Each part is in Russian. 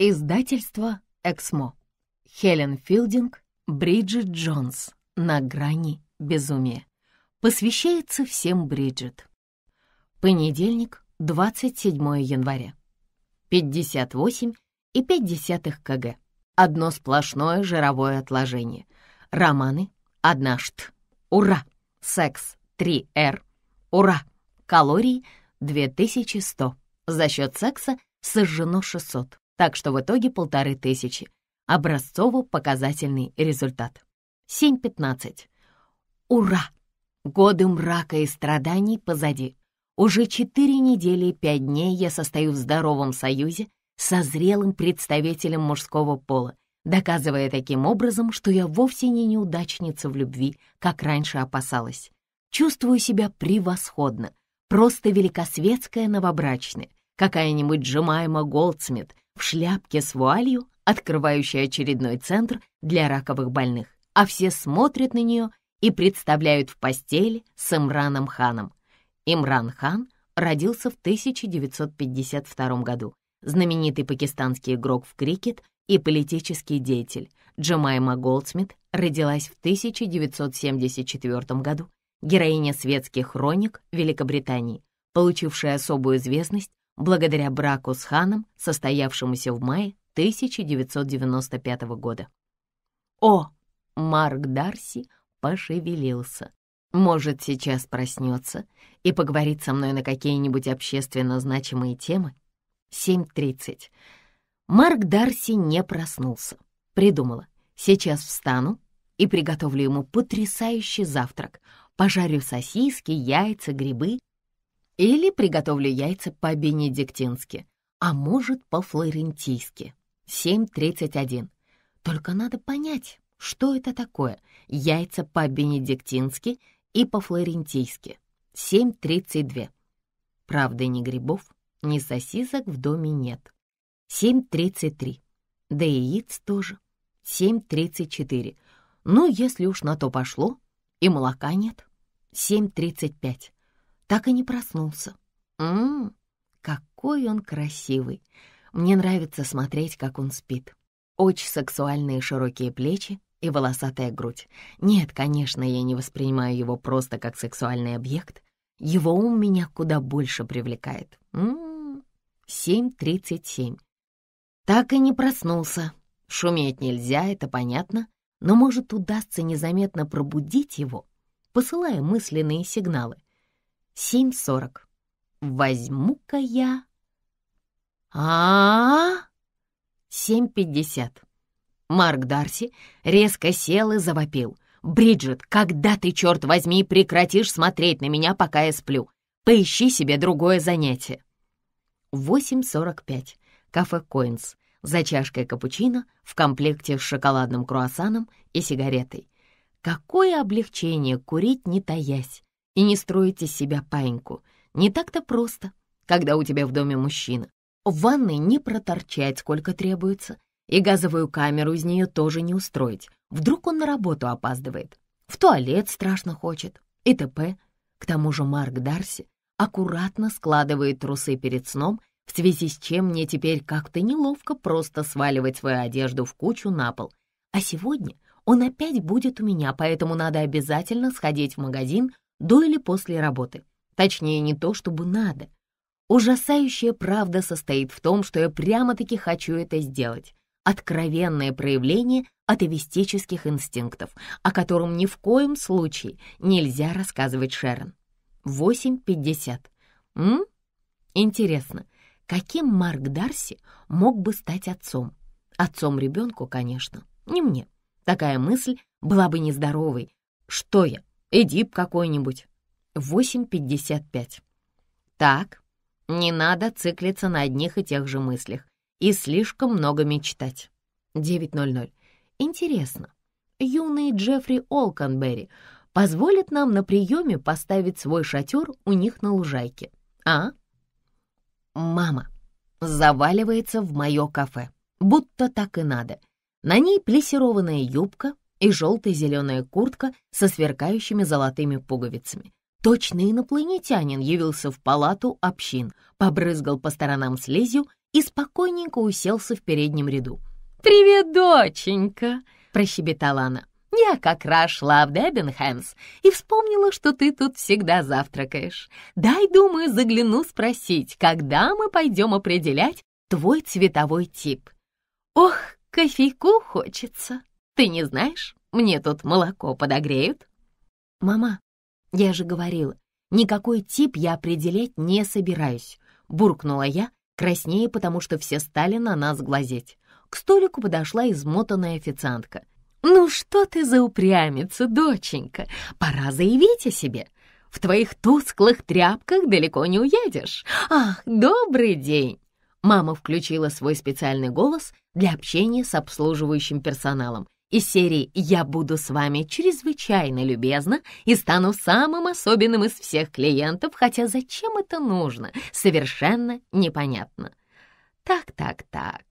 Издательство «Эксмо». Хелен Филдинг, Бриджит Джонс. На грани безумия. Посвящается всем Бриджит. Понедельник, 27 января. и 58,5 кг. Одно сплошное жировое отложение. Романы. Одна шт. Ура! Секс. 3Р. Ура! Калорий 2100. За счет секса сожжено 600. Так что в итоге полторы тысячи. Образцово-показательный результат. 7.15. Ура! Годы мрака и страданий позади. Уже четыре недели и пять дней я состою в здоровом союзе со зрелым представителем мужского пола, доказывая таким образом, что я вовсе не неудачница в любви, как раньше опасалась. Чувствую себя превосходно, просто великосветская новобрачная, какая-нибудь Джемайма Голдсмит в шляпке с вуалью, открывающей очередной центр для раковых больных, а все смотрят на нее и представляют в постели с Имраном Ханом. Имран Хан родился в 1952 году, знаменитый пакистанский игрок в крикет и политический деятель. Джамайма Голдсмит родилась в 1974 году, героиня светских хроник Великобритании, получившая особую известность благодаря браку с ханом, состоявшемуся в мае 1995 года. О, Марк Дарси пошевелился. Может, сейчас проснется и поговорит со мной на какие-нибудь общественно значимые темы? 7.30. Марк Дарси не проснулся. Придумала. Сейчас встану и приготовлю ему потрясающий завтрак. Пожарю сосиски, яйца, грибы или приготовлю яйца по-бенедиктински, а может, по-флорентийски. 7.31. Только надо понять, что это такое яйца по-бенедиктински и по-флорентийски. 7.32. Правда, ни грибов, ни сосисок в доме нет. 7.33. Да и яиц тоже. 7.34. Ну, если уж на то пошло, и молока нет. 7.35 так и не проснулся. Ммм, какой он красивый! Мне нравится смотреть, как он спит. Очень сексуальные широкие плечи и волосатая грудь. Нет, конечно, я не воспринимаю его просто как сексуальный объект. Его ум меня куда больше привлекает. Семь тридцать семь. Так и не проснулся. Шуметь нельзя, это понятно, но, может, удастся незаметно пробудить его, посылая мысленные сигналы. 7.40. Возьму-ка я... а, -а, -а 7.50. Марк Дарси резко сел и завопил. «Бриджит, когда ты, черт возьми, прекратишь смотреть на меня, пока я сплю? Поищи себе другое занятие». 8.45. Кафе «Коинс». За чашкой капучино в комплекте с шоколадным круассаном и сигаретой. Какое облегчение курить, не таясь и не строить из себя паиньку. Не так-то просто, когда у тебя в доме мужчина. В ванной не проторчать сколько требуется, и газовую камеру из нее тоже не устроить. Вдруг он на работу опаздывает, в туалет страшно хочет и т.п. К тому же Марк Дарси аккуратно складывает трусы перед сном, в связи с чем мне теперь как-то неловко просто сваливать свою одежду в кучу на пол. А сегодня он опять будет у меня, поэтому надо обязательно сходить в магазин, до или после работы. Точнее, не то, чтобы надо. Ужасающая правда состоит в том, что я прямо-таки хочу это сделать. Откровенное проявление атовистических инстинктов, о котором ни в коем случае нельзя рассказывать Шерон. 8.50. М? Интересно, каким Марк Дарси мог бы стать отцом? Отцом ребенку, конечно, не мне. Такая мысль была бы нездоровой. Что я, Эдип какой-нибудь. 8.55. Так, не надо циклиться на одних и тех же мыслях и слишком много мечтать. 9.00. Интересно, юный Джеффри Олконберри позволит нам на приеме поставить свой шатер у них на лужайке, а? Мама заваливается в мое кафе, будто так и надо. На ней плесированная юбка, и желто-зеленая куртка со сверкающими золотыми пуговицами. Точно инопланетянин явился в палату общин, побрызгал по сторонам слизью и спокойненько уселся в переднем ряду. «Привет, доченька!» — прощебетала она. «Я как раз шла в Дебенхэмс и вспомнила, что ты тут всегда завтракаешь. Дай, думаю, загляну спросить, когда мы пойдем определять твой цветовой тип». «Ох, кофейку хочется!» Ты не знаешь, мне тут молоко подогреют?» «Мама, я же говорила, никакой тип я определять не собираюсь», — буркнула я, краснее, потому что все стали на нас глазеть. К столику подошла измотанная официантка. «Ну что ты за упрямица, доченька? Пора заявить о себе. В твоих тусклых тряпках далеко не уедешь. Ах, добрый день!» Мама включила свой специальный голос для общения с обслуживающим персоналом из серии «Я буду с вами чрезвычайно любезна и стану самым особенным из всех клиентов, хотя зачем это нужно, совершенно непонятно». Так-так-так,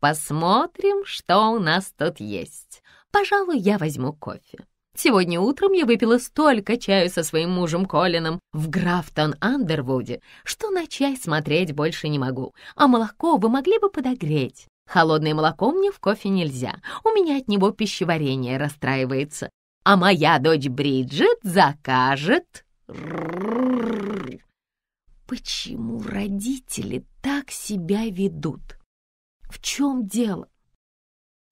посмотрим, что у нас тут есть. Пожалуй, я возьму кофе. Сегодня утром я выпила столько чаю со своим мужем Колином в Графтон-Андервуде, что на чай смотреть больше не могу, а молоко вы могли бы подогреть. Холодное молоко мне в кофе нельзя, у меня от него пищеварение расстраивается. А моя дочь Бриджит закажет... Почему родители так себя ведут? В чем дело?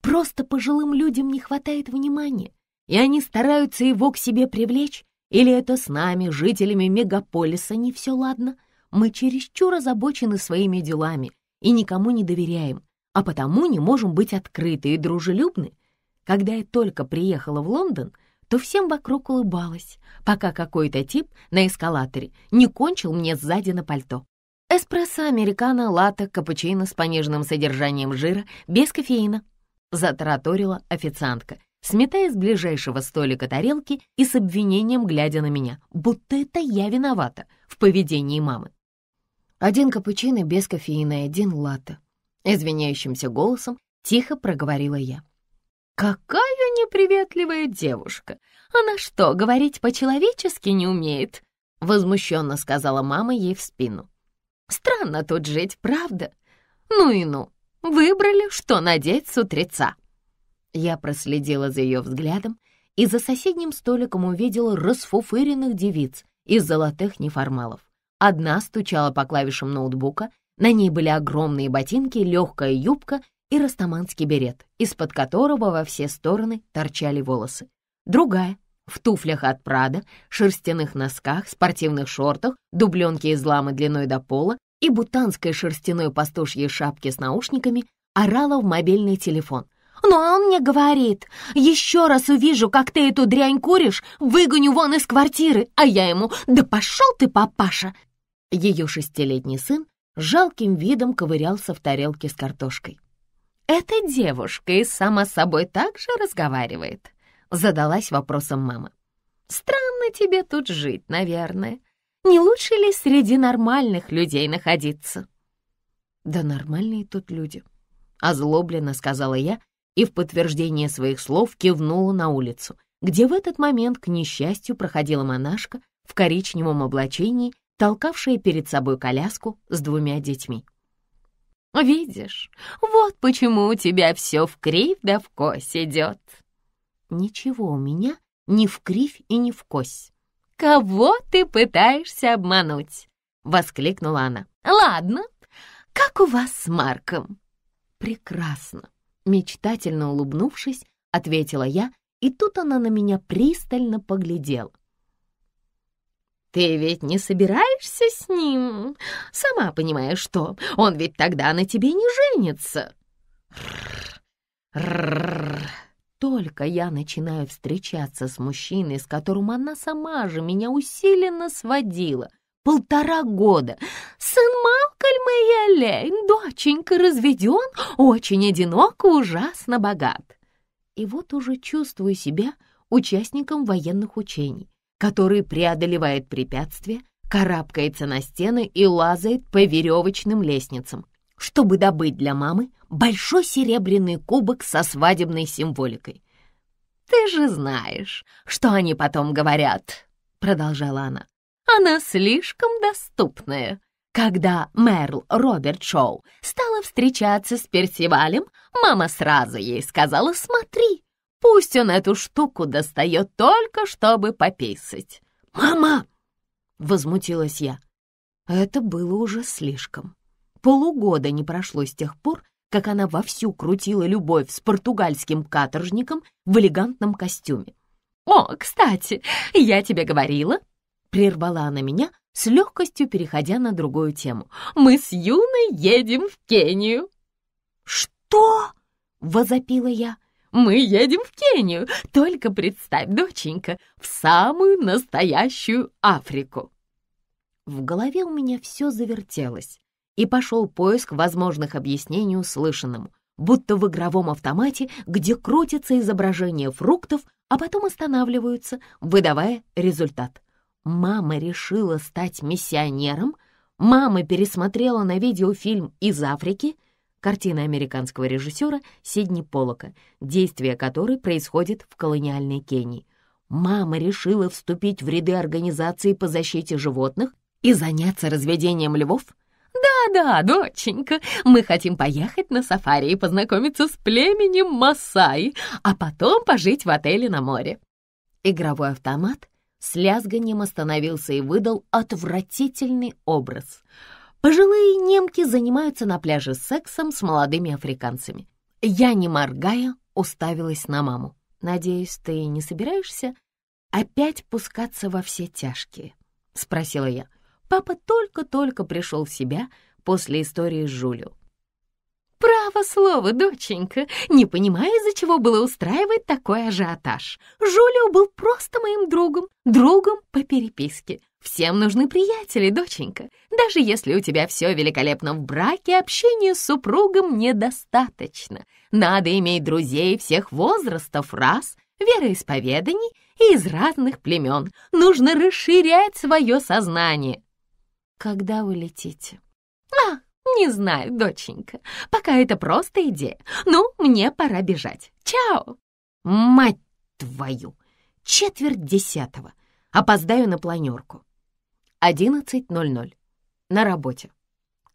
Просто пожилым людям не хватает внимания, и они стараются его к себе привлечь? Или это с нами, жителями мегаполиса, не все ладно? Мы чересчур озабочены своими делами и никому не доверяем, а потому не можем быть открыты и дружелюбны. Когда я только приехала в Лондон, то всем вокруг улыбалась, пока какой-то тип на эскалаторе не кончил мне сзади на пальто. Эспрессо, американо, латте, капучино с пониженным содержанием жира, без кофеина. Затараторила официантка, сметая с ближайшего столика тарелки и с обвинением глядя на меня, будто это я виновата в поведении мамы. Один капучино без кофеина и один латте. Извиняющимся голосом тихо проговорила я. «Какая неприветливая девушка! Она что, говорить по-человечески не умеет?» Возмущенно сказала мама ей в спину. «Странно тут жить, правда? Ну и ну, выбрали, что надеть с утреца». Я проследила за ее взглядом и за соседним столиком увидела расфуфыренных девиц из золотых неформалов. Одна стучала по клавишам ноутбука, на ней были огромные ботинки, легкая юбка и растаманский берет, из-под которого во все стороны торчали волосы. Другая, в туфлях от Прада, шерстяных носках, спортивных шортах, дубленке из ламы длиной до пола и бутанской шерстяной пастушьей шапке с наушниками, орала в мобильный телефон. «Но он мне говорит, еще раз увижу, как ты эту дрянь куришь, выгоню вон из квартиры, а я ему, да пошел ты, папаша!» Ее шестилетний сын жалким видом ковырялся в тарелке с картошкой. «Эта девушка и сама собой так же разговаривает», — задалась вопросом мама. «Странно тебе тут жить, наверное. Не лучше ли среди нормальных людей находиться?» «Да нормальные тут люди», — озлобленно сказала я и в подтверждение своих слов кивнула на улицу, где в этот момент, к несчастью, проходила монашка в коричневом облачении толкавшая перед собой коляску с двумя детьми. «Видишь, вот почему у тебя все в кривь да в кось идет!» «Ничего у меня ни в кривь и ни в кось!» «Кого ты пытаешься обмануть?» — воскликнула она. «Ладно, как у вас с Марком?» «Прекрасно!» — мечтательно улыбнувшись, ответила я, и тут она на меня пристально поглядела. Ты ведь не собираешься с ним? Сама понимаешь, что он ведь тогда на тебе не женится. Только я начинаю встречаться с мужчиной, с которым она сама же меня усиленно сводила. Полтора года. Сын Малкольм и Элейн, доченька, разведен, очень одинок и ужасно богат. И вот уже чувствую себя участником военных учений который преодолевает препятствия, карабкается на стены и лазает по веревочным лестницам, чтобы добыть для мамы большой серебряный кубок со свадебной символикой. «Ты же знаешь, что они потом говорят», — продолжала она. «Она слишком доступная». Когда Мерл Роберт Шоу стала встречаться с Персивалем, мама сразу ей сказала «Смотри, Пусть он эту штуку достает только, чтобы пописать. «Мама!» — возмутилась я. Это было уже слишком. Полугода не прошло с тех пор, как она вовсю крутила любовь с португальским каторжником в элегантном костюме. «О, кстати, я тебе говорила!» Прервала она меня, с легкостью переходя на другую тему. «Мы с Юной едем в Кению!» «Что?» — возопила я. Мы едем в Кению, только представь, доченька, в самую настоящую Африку!» В голове у меня все завертелось, и пошел поиск возможных объяснений услышанному, будто в игровом автомате, где крутятся изображения фруктов, а потом останавливаются, выдавая результат. Мама решила стать миссионером, мама пересмотрела на видеофильм из Африки — картина американского режиссера Сидни Полока, действие которой происходит в колониальной Кении. Мама решила вступить в ряды организации по защите животных и заняться разведением львов? «Да-да, доченька, мы хотим поехать на сафари и познакомиться с племенем Масаи, а потом пожить в отеле на море». Игровой автомат с лязганием остановился и выдал отвратительный образ — Пожилые немки занимаются на пляже сексом с молодыми африканцами. Я, не моргая, уставилась на маму. «Надеюсь, ты не собираешься опять пускаться во все тяжкие?» — спросила я. Папа только-только пришел в себя после истории с Жулю. «Право слово, доченька, не понимаю, из-за чего было устраивать такой ажиотаж. Жулио был просто моим другом, другом по переписке. Всем нужны приятели, доченька. Даже если у тебя все великолепно в браке, общения с супругом недостаточно. Надо иметь друзей всех возрастов, рас, вероисповеданий и из разных племен. Нужно расширять свое сознание. Когда вы летите? А, не знаю, доченька. Пока это просто идея. Ну, мне пора бежать. Чао! Мать твою! Четверть десятого. Опоздаю на планерку. 11.00. На работе.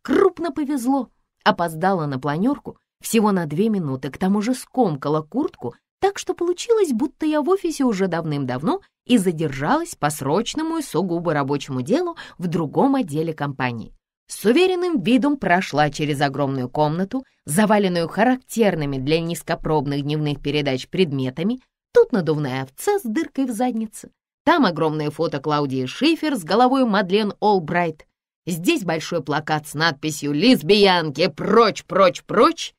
Крупно повезло. Опоздала на планерку всего на две минуты, к тому же скомкала куртку, так что получилось, будто я в офисе уже давным-давно и задержалась по срочному и сугубо рабочему делу в другом отделе компании. С уверенным видом прошла через огромную комнату, заваленную характерными для низкопробных дневных передач предметами, тут надувная овца с дыркой в заднице, там огромное фото Клаудии Шифер с головой Мадлен Олбрайт. Здесь большой плакат с надписью «Лесбиянки! Прочь, прочь, прочь!»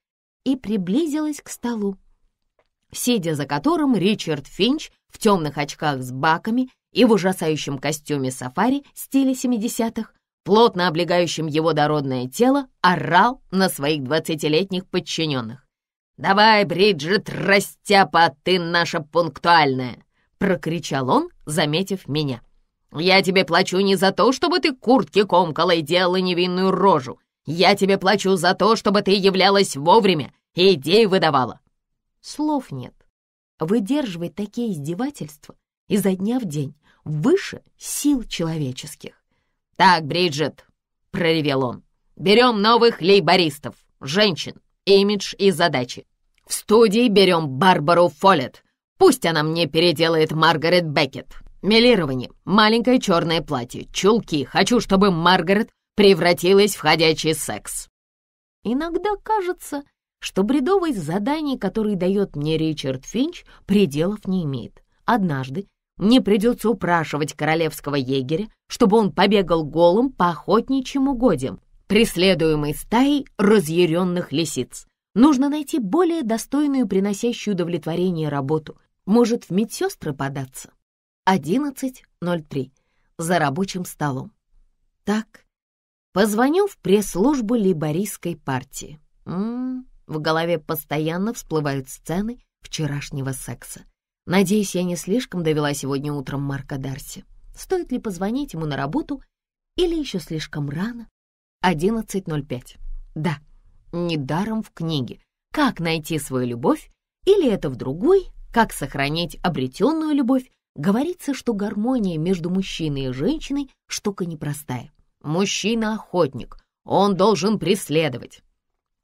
и приблизилась к столу, сидя за которым Ричард Финч в темных очках с баками и в ужасающем костюме сафари стиле 70-х, плотно облегающим его дородное тело, орал на своих двадцатилетних подчиненных. «Давай, Бриджит, растяпа, а ты наша пунктуальная!» — прокричал он, заметив меня. «Я тебе плачу не за то, чтобы ты куртки комкала и делала невинную рожу. Я тебе плачу за то, чтобы ты являлась вовремя и идеи выдавала». Слов нет. Выдерживать такие издевательства изо дня в день выше сил человеческих. «Так, Бриджит», — проревел он, — «берем новых лейбористов, женщин, имидж и задачи. В студии берем Барбару Фоллетт, Пусть она мне переделает Маргарет Беккет. Милирование, маленькое черное платье, чулки. Хочу, чтобы Маргарет превратилась в ходячий секс. Иногда кажется, что бредовый заданий, которые дает мне Ричард Финч, пределов не имеет. Однажды мне придется упрашивать королевского егеря, чтобы он побегал голым по охотничьим угодьям, преследуемый стаей разъяренных лисиц. Нужно найти более достойную приносящую удовлетворение работу — может, в медсестры податься? 11.03. За рабочим столом. Так, позвоню в пресс-службу либорийской партии. М м-м, -м -м, в голове постоянно всплывают сцены вчерашнего секса. Надеюсь, я не слишком довела сегодня утром Марка Дарси. Стоит ли позвонить ему на работу или еще слишком рано? 11.05. Да, недаром в книге «Как найти свою любовь» или это в другой как сохранить обретенную любовь, говорится, что гармония между мужчиной и женщиной – штука непростая. Мужчина – охотник, он должен преследовать.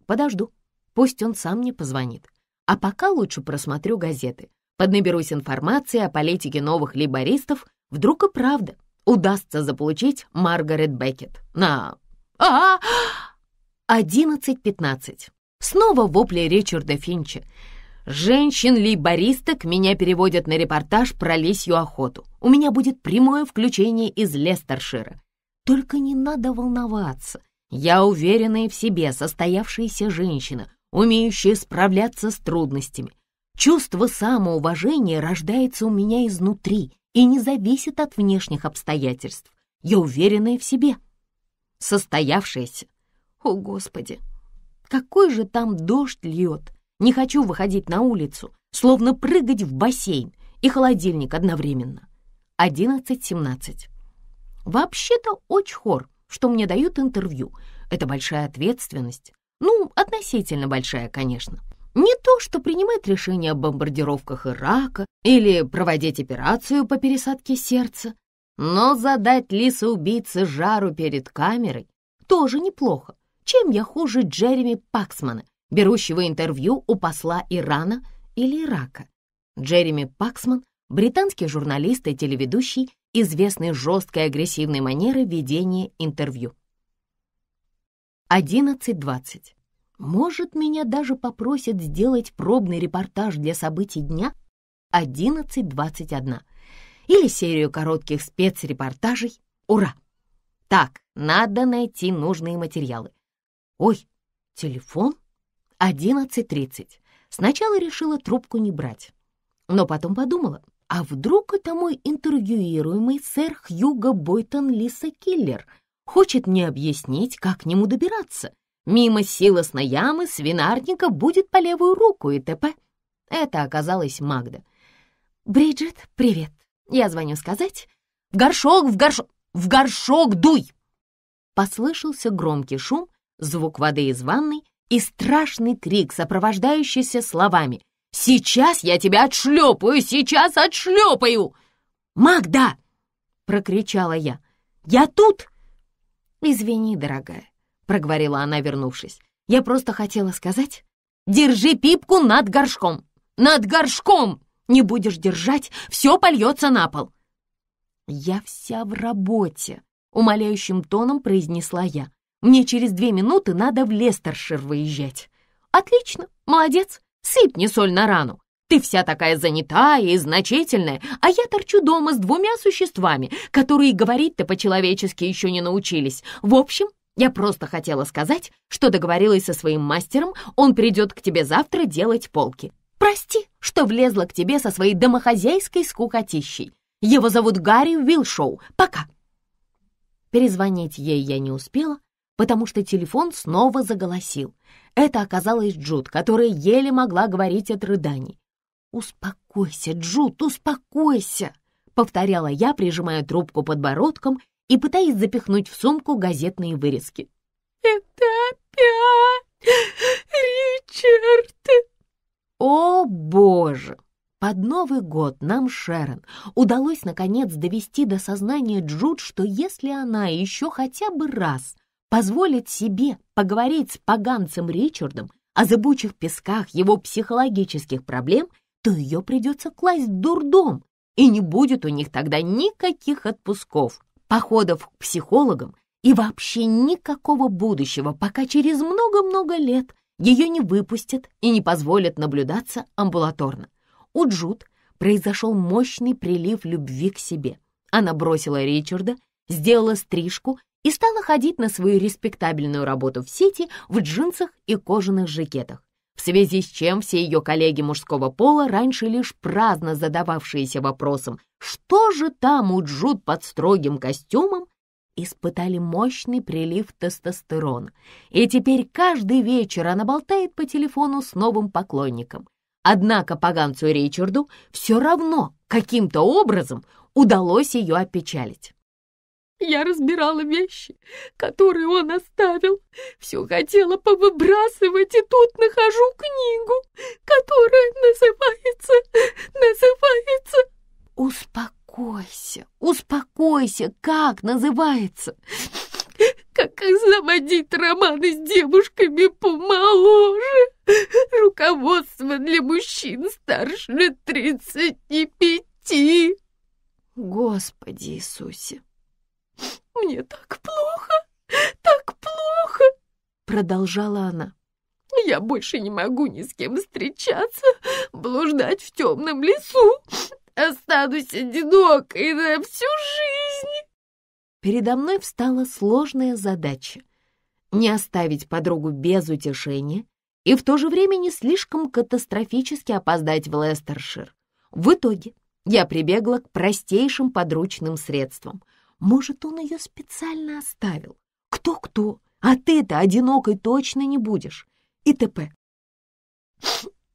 Подожду, пусть он сам мне позвонит. А пока лучше просмотрю газеты, поднаберусь информации о политике новых либористов, вдруг и правда удастся заполучить Маргарет Беккет на... а 11.15. Снова вопли Ричарда Финча. Женщин-лейбористок меня переводят на репортаж про лисью охоту. У меня будет прямое включение из Лестершира. Только не надо волноваться. Я уверенная в себе, состоявшаяся женщина, умеющая справляться с трудностями. Чувство самоуважения рождается у меня изнутри и не зависит от внешних обстоятельств. Я уверенная в себе. Состоявшаяся. О, Господи! Какой же там дождь льет! Не хочу выходить на улицу, словно прыгать в бассейн и холодильник одновременно. 11.17. Вообще-то очень хор, что мне дают интервью. Это большая ответственность. Ну, относительно большая, конечно. Не то, что принимать решение о бомбардировках Ирака или проводить операцию по пересадке сердца, но задать лиса-убийце жару перед камерой тоже неплохо. Чем я хуже Джереми Паксмана, берущего интервью у посла Ирана или Ирака. Джереми Паксман, британский журналист и телеведущий, известный жесткой агрессивной манерой ведения интервью. 11.20. Может, меня даже попросят сделать пробный репортаж для событий дня 11.21 или серию коротких спецрепортажей. Ура! Так, надо найти нужные материалы. Ой, телефон? 11.30. Сначала решила трубку не брать, но потом подумала, а вдруг это мой интервьюируемый сэр Хьюго Бойтон Лиса Киллер хочет мне объяснить, как к нему добираться. Мимо силосной ямы свинарника будет по левую руку и т.п. Это оказалась Магда. «Бриджит, привет. Я звоню сказать. В горшок, в горшок, в горшок дуй!» Послышался громкий шум, звук воды из ванной, и страшный крик, сопровождающийся словами «Сейчас я тебя отшлепаю! Сейчас отшлепаю!» «Магда!» — прокричала я. «Я тут!» «Извини, дорогая», — проговорила она, вернувшись. «Я просто хотела сказать...» «Держи пипку над горшком! Над горшком! Не будешь держать, все польется на пол!» «Я вся в работе», — умоляющим тоном произнесла я. Мне через две минуты надо в Лестершир выезжать. Отлично, молодец, сыпни соль на рану. Ты вся такая занятая и значительная, а я торчу дома с двумя существами, которые говорить-то по-человечески еще не научились. В общем, я просто хотела сказать, что договорилась со своим мастером, он придет к тебе завтра делать полки. Прости, что влезла к тебе со своей домохозяйской скукотищей. Его зовут Гарри Уилшоу. Пока. Перезвонить ей я не успела, потому что телефон снова заголосил. Это оказалась Джуд, которая еле могла говорить от рыданий. «Успокойся, Джуд, успокойся!» — повторяла я, прижимая трубку подбородком и пытаясь запихнуть в сумку газетные вырезки. «Это опять Ричард!» «О, боже!» Под Новый год нам, Шерон, удалось наконец довести до сознания Джуд, что если она еще хотя бы раз позволить себе поговорить с поганцем Ричардом о зыбучих песках его психологических проблем, то ее придется класть в дурдом, и не будет у них тогда никаких отпусков, походов к психологам и вообще никакого будущего, пока через много-много лет ее не выпустят и не позволят наблюдаться амбулаторно. У Джуд произошел мощный прилив любви к себе. Она бросила Ричарда, сделала стрижку и стала ходить на свою респектабельную работу в сети в джинсах и кожаных жакетах, в связи с чем все ее коллеги мужского пола, раньше лишь праздно задававшиеся вопросом, что же там у Джуд под строгим костюмом, испытали мощный прилив тестостерона, и теперь каждый вечер она болтает по телефону с новым поклонником. Однако поганцу Ричарду все равно каким-то образом удалось ее опечалить. Я разбирала вещи, которые он оставил. Все хотела повыбрасывать, и тут нахожу книгу, которая называется... называется... Успокойся, успокойся, как называется? Как заводить романы с девушками помоложе? Руководство для мужчин старше тридцати пяти. Господи Иисусе! «Мне так плохо, так плохо!» — продолжала она. «Я больше не могу ни с кем встречаться, блуждать в темном лесу. Останусь одинокой на всю жизнь!» Передо мной встала сложная задача — не оставить подругу без утешения и в то же время не слишком катастрофически опоздать в Лестершир. В итоге я прибегла к простейшим подручным средствам — может, он ее специально оставил? Кто-кто? А ты-то одинокой точно не будешь. И т.п.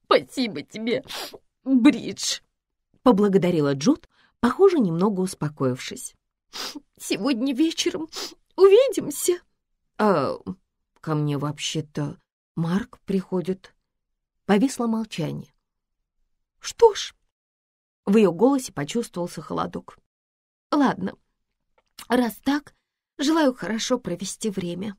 «Спасибо тебе, Бридж», — поблагодарила Джуд, похоже, немного успокоившись. «Сегодня вечером увидимся». «А ко мне вообще-то Марк приходит». Повисло молчание. «Что ж...» В ее голосе почувствовался холодок. «Ладно, Раз так, желаю хорошо провести время.